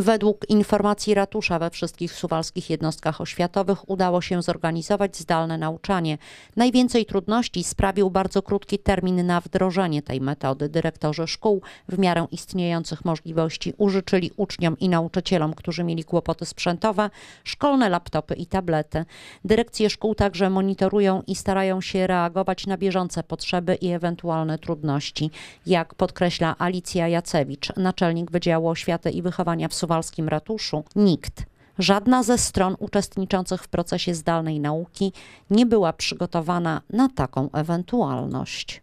Według informacji ratusza we wszystkich suwalskich jednostkach oświatowych udało się zorganizować zdalne nauczanie. Najwięcej trudności sprawił bardzo krótki termin na wdrożenie tej metody. Dyrektorzy szkół w miarę istniejących możliwości użyczyli uczniom i nauczycielom, którzy mieli kłopoty sprzętowe, szkolne laptopy i tablety. Dyrekcje szkół także monitorują i starają się reagować na bieżące potrzeby i ewentualne trudności. Jak podkreśla Alicja Jacewicz, naczelnik Wydziału Oświaty i Wychowania w suwalskim ratuszu nikt, żadna ze stron uczestniczących w procesie zdalnej nauki nie była przygotowana na taką ewentualność.